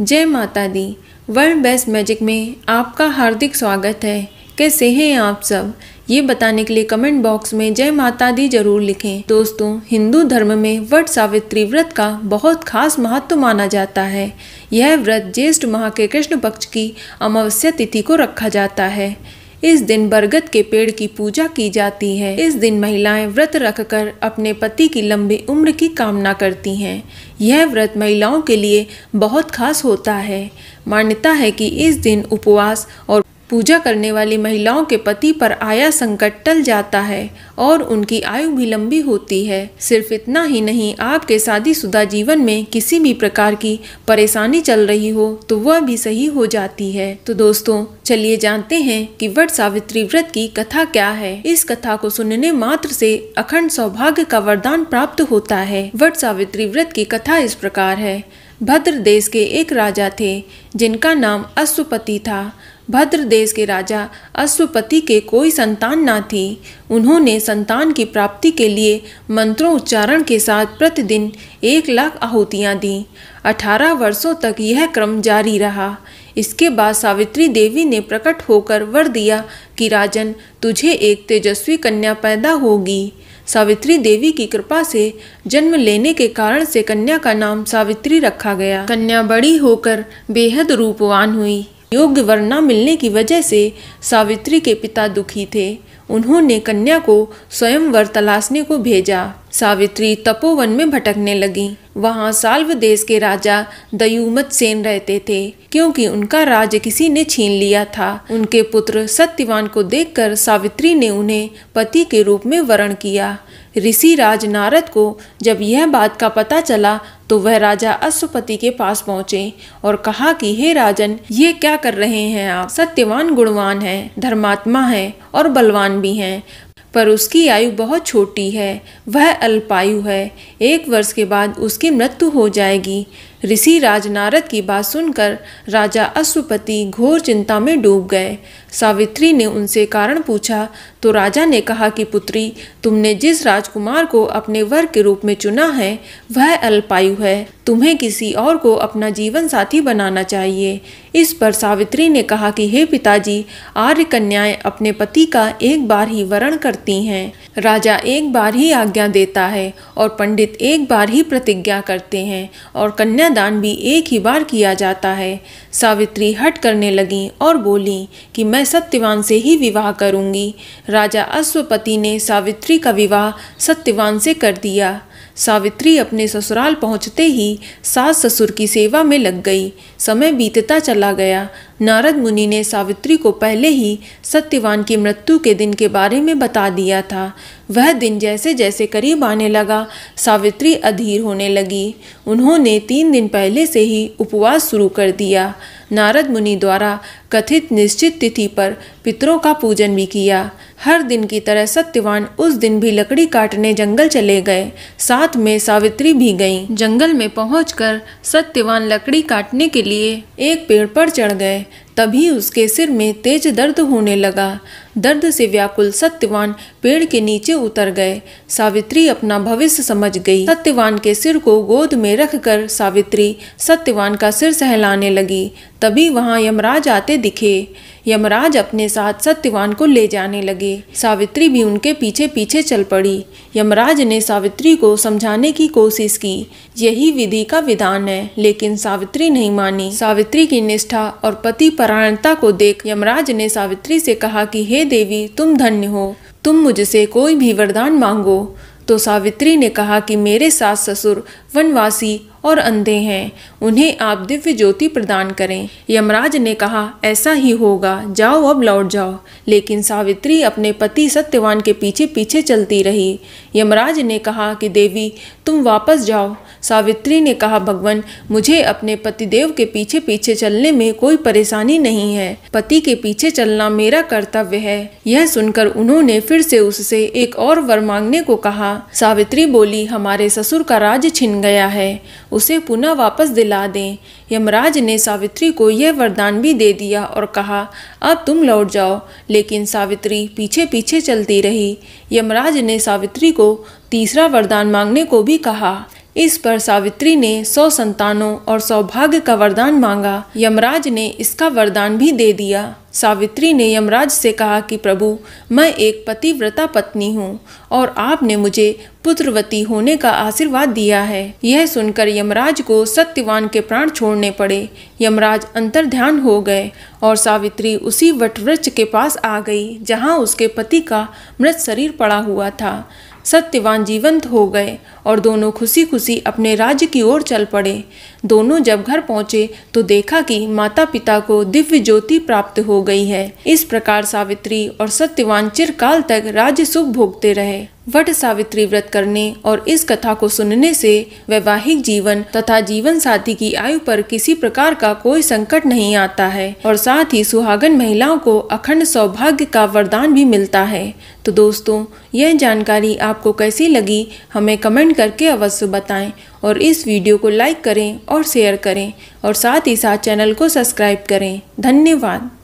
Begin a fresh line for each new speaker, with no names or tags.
जय माता the world best magic में आपका हार्दिक स्वागत है कैसे हैं आप सब ये बताने के लिए कमेंट बॉक्स में जय माता दी जरूर लिखें दोस्तों हिंदू धर्म में वट सावित्री व्रत का बहुत खास महत्व माना जाता है यह व्रत ज्येष्ठ माह के कृष्ण पक्ष की अमावस्या तिथि को रखा जाता है इस दिन बरगद के पेड़ की पूजा की जाती है इस दिन महिलाएं व्रत रखकर अपने पति की लंबी उम्र की कामना करती हैं यह व्रत महिलाओं के लिए बहुत खास होता है मान्यता है कि इस दिन उपवास और पूजा करने वाली महिलाओं के पति पर आया संकट टल जाता है और उनकी आयु भी लंबी होती है सिर्फ इतना ही नहीं आपके शादीशुदा जीवन में किसी भी प्रकार की परेशानी चल रही हो तो वह भी सही हो जाती है तो दोस्तों चलिए जानते हैं कि वट सावित्री व्रत की कथा क्या है इस कथा को सुनने मात्र से अखंड सौभाग्य का वरदान प्राप्त होता है वट सावित्री व्रत की कथा इस प्रकार है भद्र देश के एक राजा थे जिनका नाम अश्वपति था भद्र देश के राजा अश्वपति के कोई संतान ना थी उन्होंने संतान की प्राप्ति के लिए उच्चारण के साथ प्रतिदिन एक लाख आहुतियाँ दीं अठारह वर्षों तक यह क्रम जारी रहा इसके बाद सावित्री देवी ने प्रकट होकर वर दिया कि राजन तुझे एक तेजस्वी कन्या पैदा होगी सावित्री देवी की कृपा से जन्म लेने के कारण से कन्या का नाम सावित्री रखा गया कन्या बड़ी होकर बेहद रूपवान हुई योग्य वर न मिलने की वजह से सावित्री के पिता दुखी थे उन्होंने कन्या को स्वयंवर तलाशने को भेजा सावित्री तपोवन में भटकने लगी वहाँ साल्व देश के राजा दयुमत सेन रहते थे क्योंकि उनका राज किसी ने छीन लिया था उनके पुत्र सत्यवान को देखकर सावित्री ने उन्हें पति के रूप में वरण किया ऋषि राज नारद को जब यह बात का पता चला तो वह राजा अश्वपति के पास पहुँचे और कहा कि हे राजन ये क्या कर रहे हैं आप सत्यवान गुणवान है धर्मात्मा है और बलवान भी हैं पर उसकी आयु बहुत छोटी है वह अल्पायु है एक वर्ष के बाद उसकी मृत्यु हो जाएगी ऋषि राज नारद की बात सुनकर राजा अश्वपति घोर चिंता में डूब गए सावित्री ने उनसे कारण पूछा तो राजा ने कहा कि पुत्री तुमने जिस राजकुमार को अपने वर के रूप में चुना है वह अल्पायु है तुम्हें किसी और को अपना जीवन साथी बनाना चाहिए इस पर सावित्री ने कहा कि हे पिताजी आर्य कन्याएं अपने पति का एक बार ही वरण करती हैं राजा एक बार ही आज्ञा देता है और पंडित एक बार ही प्रतिज्ञा करते हैं और कन्या दान भी एक ही बार किया जाता है सावित्री हट करने लगी और बोली कि मैं सत्यवान से ही विवाह करूंगी राजा अश्वपति ने सावित्री का विवाह सत्यवान से कर दिया सावित्री अपने ससुराल पहुंचते ही सास ससुर की सेवा में लग गई समय बीतता चला गया नारद मुनि ने सावित्री को पहले ही सत्यवान की मृत्यु के दिन के बारे में बता दिया था वह दिन जैसे जैसे करीब आने लगा सावित्री अधीर होने लगी उन्होंने तीन दिन पहले से ही उपवास शुरू कर दिया नारद मुनि द्वारा कथित निश्चित तिथि पर पितरों का पूजन भी किया हर दिन की तरह सत्यवान उस दिन भी लकड़ी काटने जंगल चले गए साथ में सावित्री भी गई जंगल में पहुंचकर सत्यवान लकड़ी काटने के लिए लिए एक पेड़ पर चढ़ गए तभी उसके सिर में तेज दर्द होने लगा दर्द से व्याकुल सत्यवान पेड़ के नीचे उतर गए सावित्री अपना भविष्य समझ गई सत्यवान के सिर को गोद में रखकर सावित्री सत्यवान का सिर सहलाने लगी तभी वहाँ यमराज आते दिखे यमराज अपने साथ सत्यवान को ले जाने लगे सावित्री भी उनके पीछे पीछे चल पड़ी यमराज ने सावित्री को समझाने की कोशिश की यही विधि का विधान है लेकिन सावित्री नहीं मानी सावित्री की निष्ठा और पति परायणता को देख यमराज ने सावित्री से कहा कि हे देवी तुम धन्य हो तुम मुझसे कोई भी वरदान मांगो तो सावित्री ने कहा कि मेरे सास ससुर वनवासी और अंधे हैं उन्हें आप दिव्य ज्योति प्रदान करें यमराज ने कहा ऐसा ही होगा जाओ अब लौट जाओ लेकिन सावित्री अपने पति सत्यवान के पीछे पीछे चलती रही यमराज ने कहा कि देवी तुम वापस जाओ सावित्री ने कहा भगवान मुझे अपने पतिदेव के पीछे पीछे चलने में कोई परेशानी नहीं है पति के पीछे चलना मेरा कर्तव्य है यह सुनकर उन्होंने फिर से उससे एक और वर मांगने को कहा सावित्री बोली हमारे ससुर का राज छिन गया है उसे पुनः वापस दिला दें यमराज ने सावित्री को यह वरदान भी दे दिया और कहा अब तुम लौट जाओ लेकिन सावित्री पीछे पीछे चलती रही यमराज ने सावित्री को तीसरा वरदान मांगने को भी कहा इस पर सावित्री ने सौ संतानों और सौभाग्य का वरदान मांगा यमराज ने इसका वरदान भी दे दिया सावित्री ने यमराज से कहा कि प्रभु मैं एक पतिव्रता पत्नी हूँ और आपने मुझे पुत्रवती होने का आशीर्वाद दिया है यह सुनकर यमराज को सत्यवान के प्राण छोड़ने पड़े यमराज अंतर ध्यान हो गए और सावित्री उसी वटवृक्ष के पास आ गई जहाँ उसके पति का मृत शरीर पड़ा हुआ था सत्यवान जीवंत हो गए और दोनों खुशी खुशी अपने राज्य की ओर चल पड़े दोनों जब घर पहुँचे तो देखा कि माता पिता को दिव्य ज्योति प्राप्त हो गई है इस प्रकार सावित्री और सत्यवान चिरकाल तक राज्य सुख भोगते रहे वट सावित्री व्रत करने और इस कथा को सुनने से वैवाहिक जीवन तथा जीवन साथी की आयु पर किसी प्रकार का कोई संकट नहीं आता है और साथ ही सुहागन महिलाओं को अखंड सौभाग्य का वरदान भी मिलता है तो दोस्तों यह जानकारी आपको कैसी लगी हमें कमेंट कमेंट करके अवश्य बताएं और इस वीडियो को लाइक करें और शेयर करें और साथ ही साथ चैनल को सब्सक्राइब करें धन्यवाद